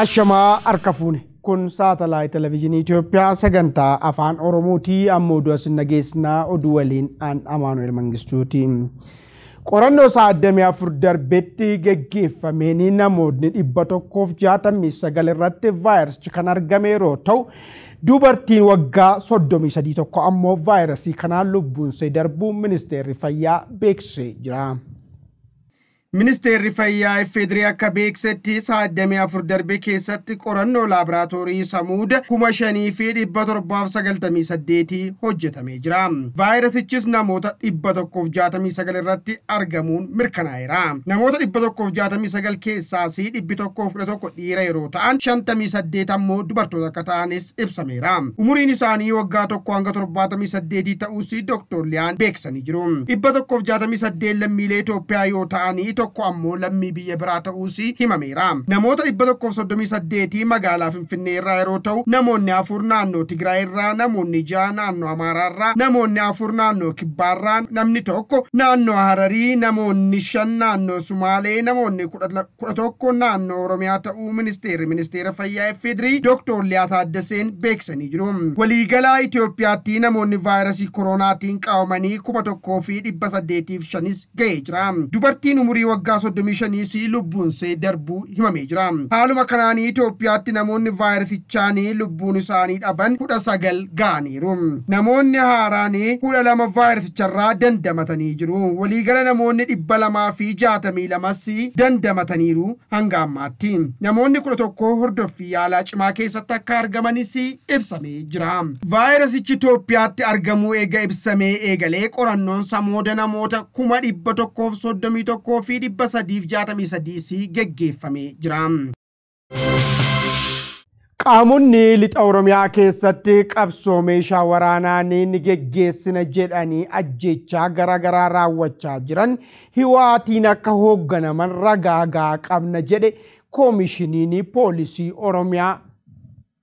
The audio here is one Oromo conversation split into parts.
ashamaa harka fuune. Kun saatalaayit televezyiinii Itoophiyaa sagantaa afaan Oromooti. Ammoo du'a nageessinaa oduu waliin aan Amaanuel Mangistuuti. Qorannoo saadamii afur darbetti geggeeffameen namoonni dhibba tokkoof jaatamii sagal irratti vaayirasii kan argame yeroo ta'u, dubartiin waggaa soddomii sadii tokko ammoo vaayirasii kanaan lubbuunsee darbuu ministeerri fayyaa beeksisee jira. Ministeerri fayyaa Effeedirii akka beeksetti saadamii afur darbe keessatti qorannoo laaboraatoorii samuuda kuma shanii fi dhibba torbaaf sagaltamii saddeetii hojjetamee jira. Vaayirasichis namoota dhibba tokkoof jaatamii sagal irratti argamuun mirkanaa'eera. Namoota dhibba tokkoof jaatamii sagal keessaas dhibbi tokkoof kudha tokko dhiira yeroo ta'an shantamii saddeet ammoo dubartoota akka ta'anis ibsameera. Umuriin isaanii waggaa tokko hanga torbaatamii saddeetii ta'uus beeksanii jiru. Dhibba tokkoof jaatamii tokko ammoo lammii biyya biraa ta'uus himameera. Namoota dhibba tokkoof magaalaa Finfinnee yeroo ta'u namoonni afur naannoo Tigraay irraa namoonni ja'a naannoo Amaaraa namoonni afur naannoo Kibbaa namni tokko naannoo Hararii namoonni shan naannoo Sumaalee namoonni kudha tokko naannoo Oromiyaa ta'uu ministeerri ministeera fayyaa Effidirii Dr. Liyaa Taaddaseen beeksisanii jiru. Waliigalaa Itoophiyaatti namoonni vaayirasii kooroonaatiin qaamanii kuma tokkoo fi dhibba saddeetiif shanis ga'ee jira. Dubartiin waggaa 35 si lubbuunsee darbuu himamee jira. Haaluma kanaan Itoophiyaatti namoonni vaayirasichaan lubbuun isaanii dhaban kudha sagal ga'aniiru. Namoonni haaraan kudha lama vaayirasicharraa dandamatanii jiru. Waliigala namoonni dhibba lamaa fi jaatamii lamas dandamataniiru hanga Namoonni kudha tokko hordoffii yaalaa cimaa keessatti akka argamanis ibsamee jira. Vaayirasichi Itoophiyaatti argamuu eega ibsamee eegalee qorannoon samooda namoota kuma dhibba tokkoof fi dhibba Qaamonni lixa Oromiyaa keessatti qabsoo meeshaa waraanaa inni geggeessina jedhanii ajjechaa garaa raawwachaa jiran hiwaatiin akka hoogganaman ragaagaa qabna jedhe koomishiniin poolisii Oromiyaa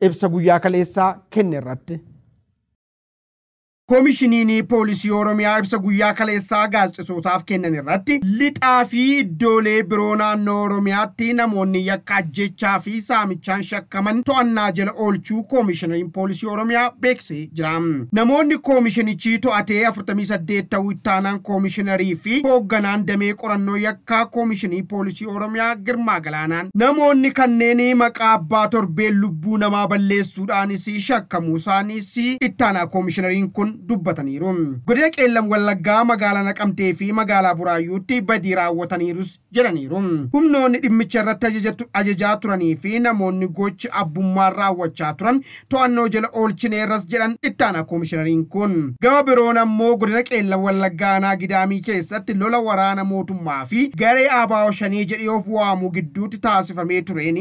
ibsa guyyaa kaleessaa kenne irratti. koomishiniin poolisii oromiyaa ibsa guyyaa kaleessaa gaazexisootaaf kennan irratti lixaa fi iddoolee biroo naannoo oromiyaatti namoonni yakka yakkaajjechaa fi saamichaan shakkaman to'annaa jala oolchuu koomishinariin poolisii oromiyaa beeksisee jira. Namoonni koomishinichii to'atee 48 ta'uu ittaanaan koomishinarii fi hoogganaan damee qorannoo yakka koomishinii poolisii oromiyaa Girmaa Galaanaan. Namoonni kanneen maqaa abbaa torbee lubbuu namaa balleessuudhaanis shakkamuu isaaniis ittaanaa koomishinariin kun dubbataniiru. Godina qeellan wallaggaa magaalaa naqamtee fi magaalaa buraayyuutti badii raawwataniirus jedhaniiru. Humnoonni dhimmicha irratti ajajaa turanii fi namoonni gochi abbummaa raawwachaa turan to'annoo jala oolchineerras jedhan ittaana koomishinariin kun. Gama biroon ammoo godina qeellan wallaggaa naagidaamii keessatti lola waraana mootummaa fi garee abaa'oo shanii jedhee of waamu gidduutti taasifamee tureen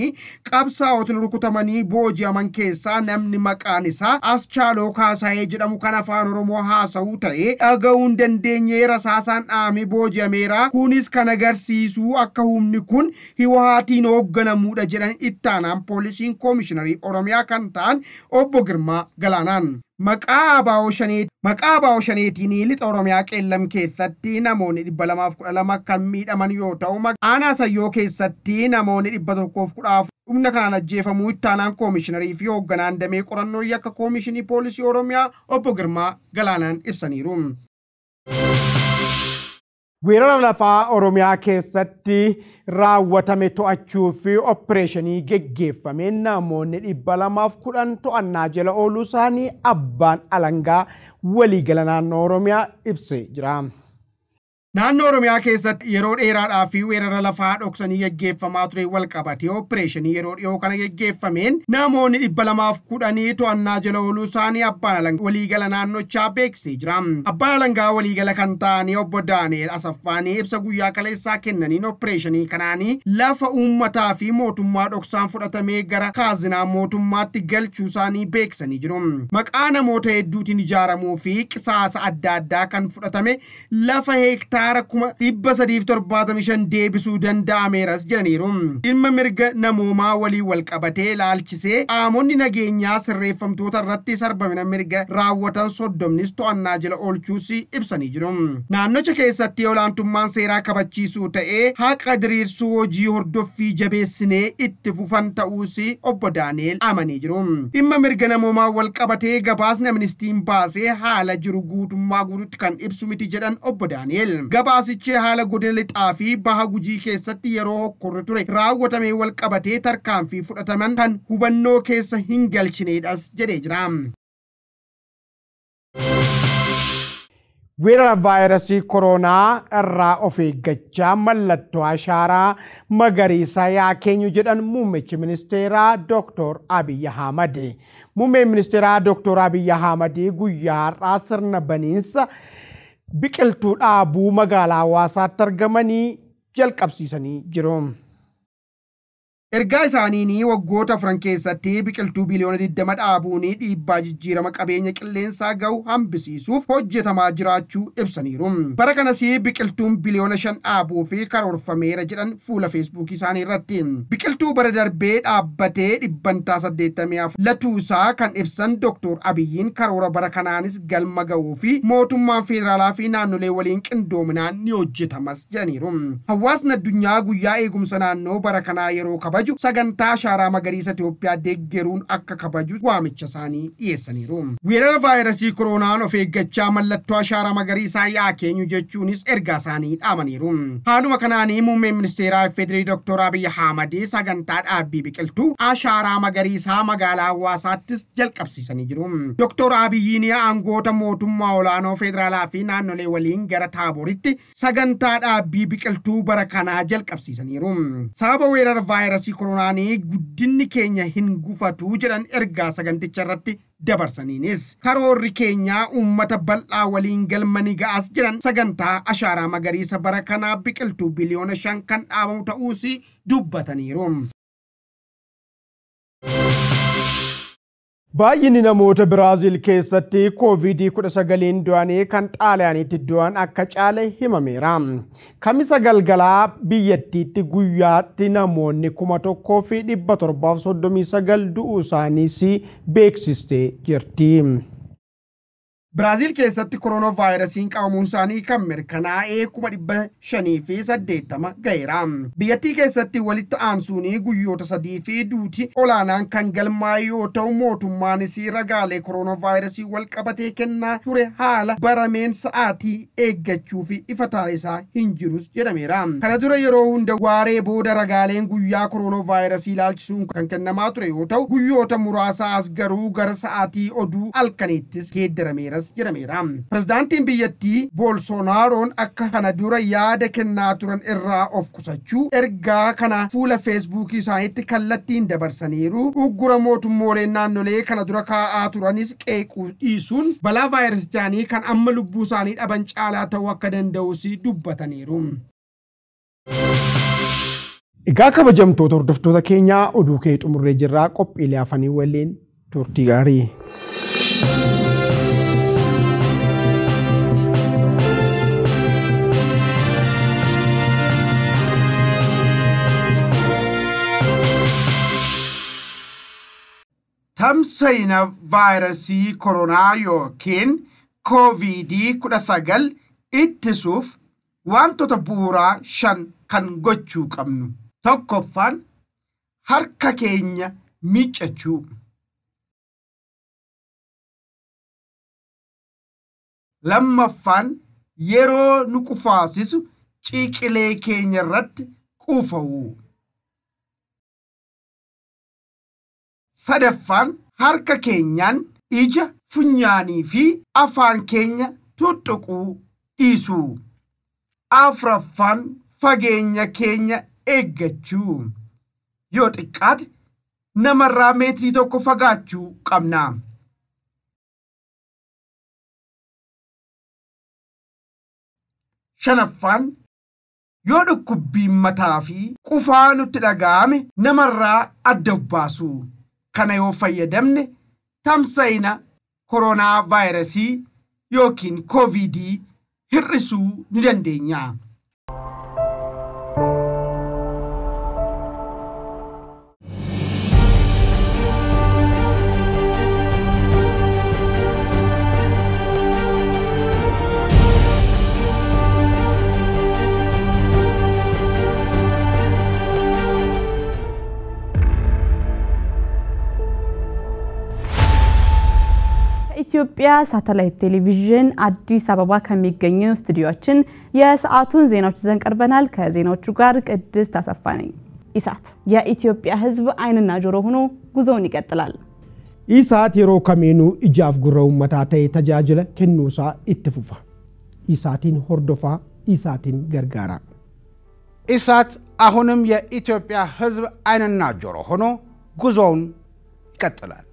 qabsaa'otin rukutamanii booji'aman keessaa namni maqaan isaa Aschaaloo Kaasaayee jedhamu kan afaan afaan Oromoo haasa'uu ta'ee dhaga'uun dandeenyeera rasaasaan dhahamee booji'ameera. Kunis kan agarsiisu akka humni kun hiwaatiin hoogganamuudha jedhan ittaanaan poolisiin koomishinarii Oromiyaa kan ta'an obbo Girmaa Galaanaan. Maqaa Abaawo shaneetiin lixa Oromiyaa qeellam keessatti namoonni dhibba lamaaf kudha lama kan miidhaman yoo ta'u sayyoo keessatti namoonni dhibba tokkoof Humna kanaan ajjeefamuu ittaanaan koomishinarii fi hoogganaan damee qorannoo yakka koomishinii poolisii Oromiyaa obbo Girmaa Galaanaan ibsaniiru. Weerara lafaa Oromiyaa keessatti raawwatame to'achuu fi oppireeshinii geggeeffame namoonni dhibba lamaaf kudhan to'annaa jala ooluu isaanii abbaan alangaa waliigala naannoo Oromiyaa ibsee jira. Naannoo Oromiyaa keessatti yeroo dheeraadhaaf weerara lafaa dhoksanii gaggeeffamaa ture walqabate ooppireeshinii yeroo dhiyoo kana gaggeeffameen namoonni dhibba lamaaf kudhanii to'annaa jala ooluu isaanii abbaan alangaa waliigala naannochaa beeksisee jira. Abbaan alangaa waliigala kan ta'anii obbo Daani'el Asaffaanii ibsa guyyaa kaleessaa kennaniin ooppireeshinii kanaanii lafa uummataa fi mootummaa dhoksaan fudhatamee gara kaazinaa mootummaatti galchuu isaanii beeksanii jiru. Maqaa namoota hedduutiin ijaaramuu fi qisaasa adda addaa kan fudhatame deebisuu danda'ameeras jedhaniiru. Dhimma mirga namoomaa waliin wal qabatee laalchisee qaamonni nageenyaa sirreeffamtoota irratti sarbamina mirga raawwatan soddomnis to'annaa jala oolchuus ibsanii jiru. Naannocha keessatti olaantummaan seeraa kabachiisuu ta'ee haqa diriirsuu hojii hordoffii jabeessinee itti fufan ta'uus obbo Daani'eel amanii jiru. Dhimma mirga namoomaa wal qabatee gabaasni amnistiin baasee haala jiru guutummaa guututti kan ibsu miti jedhan obbo Daani'eel. gabaasichee haala godina lixaa fi baha gujii keessatti yeroo hokkorri ture raawwatame wal qabatee tarkaanfii fudhataman kan hubannoo keessa hin galchinedhas jedhee jira. Weerara vaayirasii koronaa irraa of eeggachaa mallattoo ashaaraa magariisaa yaa keenyu jedhan muummichi ministeeraa Dr. Abiy Ahmad. Muummeen ministeeraa Dr. Abiy Ahmad guyyaa har'aa sirna baniinsa biqiltuu dhaabuu magaalaa hawaasaatti argamanii jalqabsiisanii jiru. Ergaa isaanii waggoota afuran keessatti biqiltuu biliyoona 20 dhaabuun dhiibbaa jijjiirama qabeenya qilleensaa gahu hambisiisuuf hojjetamaa jiraachuu ibsaniiru. Bara kanas biqiltuun biliyoona dhaabuu fi karoorfameera jedhan fuula feesbuukii isaanii irratti. Biqiltuu bara darbee dhaabbatee dhibbantaa 84 latuusaa kan ibsan Dr. Abiyyiin karoora bara kanaanis galma gahuu fi mootummaan federaalaa fi naannolee waliin qindoominaan ni hojjetamas jedhaniiru. Hawaasni addunyaa guyyaa eegumsa naannoo bara kanaa yeroo kabaju sagantaa shaaraa magariisa Itoophiyaa deeggeruun akka kabaju waamicha isaanii dhiyeessaniiru. Weerara vaayirasii koroonaan of eeggachaa mallattoo ashaaraa magariisaa yaa keenyu jechuunis ergaa isaanii dhaamaniiru. Haaluma kanaanii muummee ministeeraa Federii Dr. Abiy Ahmad sagantaa dhaabbii biqiltuu ashaaraa magariisaa magaalaa hawaasaattis jalqabsiisanii jiru. Dr. Abiyyiin aangoota mootummaa olaanoo federaalaa fi naannolee waliin gara taaboritti sagantaa dhaabbii biqiltuu bara kanaa jalqabsiisaniiru. Sababa weerara vaayirasii koronaanii guddinni keenya hin gufatu jedhan ergaa saganticha irratti dabarsaniinis karoorri keenya uummata bal'aa waliin galmanii ga'as jedhan sagantaa ashaaraa magariisa bara kanaa biqiltuu biliyoona shan kan dhaabamu ta'uus dubbataniiru. Baay'inni namoota biraazil keessatti COVID-19 du'anii kan xaaliyaaniitti du'an akka caale himameera. Kamisa galgalaa biyyattiitti guyyaatti namoonni kuma tokkoo fi dhibba torbaaf soddomii sagal du'uu isaaniis beeksistee jirti. Biraazil keessatti koronoovaayirasiin isaanii kan mirkanaa'ee kuma dhibba shanii fi saddeettama gaheera. Biyyattii keessatti walitti aansuunii guyyoota sadii fi duuti olaanaan kan galmaa yoo ta'u mootummaanis ragaalee koronoovaayirasii wal qabatee kennaa ture haala barameen sa'aatii eeggachuu fi ifataa isaa hin jirus jedhameera. Kana dura yeroo hunda waaree booda ragaaleen guyyaa koronoovaayirasii ilaalchisuun kan kennamaa ture yoo ta'u guyyoota muraasaas garuu gara sa'aatii oduu alkaniittis geeddarameeras. as Pirezidaantiin biyyattii Boolsonaaroon akka kana dura yaada kennaa turan irraa of qusachuu ergaa kana fuula feesbuukii isaaniitti kallattiin dabarsaniiru. Uggura mootummooleen naannolee kana dura kaa'aa turanis qeequu dhiisuun balaa vaayirasichaanii kan amma lubbuu isaanii dhaban caalaa ta'uu akka danda'us dubbataniiru. Egaa kabajamtoota hordoftoota keenyaa oduu kee xumurree jirraa qophiilee hafanii waliin turtii gaarii. tamsayna vaayirasii koronaa yookiin kooviidii 19 ittisuuf wantoota buuraa shan kan gochuu qabnu. Tokkoffaan harka keenya miiccachuu. Lammaffaan yeroo nu qufaasisu ciqilee keenya irratti quufawuu. sadaffaan harka keenyaan ija funyaanii fi afaan keenya tuttuquu dhiisu afraffaan fageenya keenya eeggachuu yoo xiqqaate namarraa meetrii tokko fagaachuu qabna. shanaffaan yoo dhukkubbiin mataa fi qufaa nutti dhaga'ame namarraa adda of kana yoo fayyadamne tamsa'ina koronaa vaayirasii yookiin koovidii hir'isuu ni dandeenya. የኢትዮጵያ ሳተላይት ቴሌቪዥን አዲስ አበባ ከሚገኘው ስቱዲዮችን የሰዓቱን ዜናዎች ይዘን ቀርበናል። ከዜናዎቹ ጋር ቅድስት አሰፋ ነኝ። ኢሳት የኢትዮጵያ ሕዝብ አይንና ጆሮ ሆኖ ጉዞውን ይቀጥላል። ኢሳት የሮ ከሜኑ እጃፍ ጉረው መታተ ተጃጅለ ክኑሳ ኢትፉፋ ኢሳቲን ሆርዶፋ ኢሳቲን ገርጋራ ኢሳት አሁንም የኢትዮጵያ ሕዝብ አይንና ጆሮ ሆኖ ጉዞውን ይቀጥላል።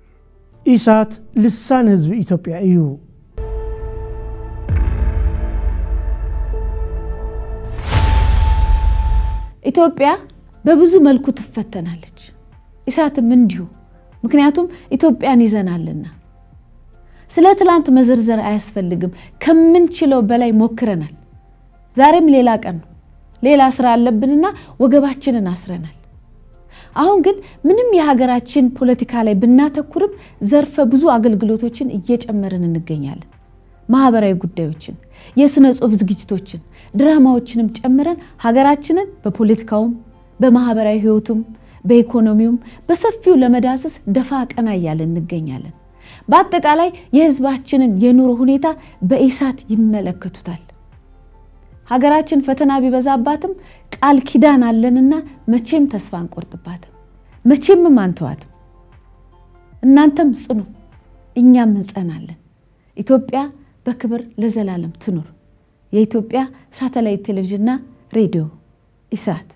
ኢሳት ልሳን ህዝቢ ኢትዮጵያ እዩ ኢትዮጵያ በብዙ መልኩ ትፈተናለች፣ ኢሳትም እንዲሁ። ምክንያቱም ኢትዮጵያን ይዘናልና ስለ ትላንት መዘርዘር አያስፈልግም። ከምንችለው በላይ ሞክረናል። ዛሬም ሌላ ቀን ነው። ሌላ ስራ አለብንና ወገባችንን አስረናል። አሁን ግን ምንም የሀገራችን ፖለቲካ ላይ ብናተኩርም ዘርፈ ብዙ አገልግሎቶችን እየጨመርን እንገኛለን። ማህበራዊ ጉዳዮችን፣ የስነ ጽሁፍ ዝግጅቶችን፣ ድራማዎችንም ጨምረን ሀገራችንን በፖለቲካውም በማህበራዊ ህይወቱም በኢኮኖሚውም በሰፊው ለመዳሰስ ደፋ ቀና እያለን እንገኛለን። በአጠቃላይ የህዝባችንን የኑሮ ሁኔታ በኢሳት ይመለከቱታል። ሀገራችን ፈተና ቢበዛባትም ቃል ኪዳን አለንና መቼም ተስፋ አንቆርጥባትም፣ መቼም አንተዋትም። እናንተም ጽኑ፣ እኛም እንጸናለን። ኢትዮጵያ በክብር ለዘላለም ትኑር። የኢትዮጵያ ሳተላይት ቴሌቪዥንና ሬዲዮ ኢሳት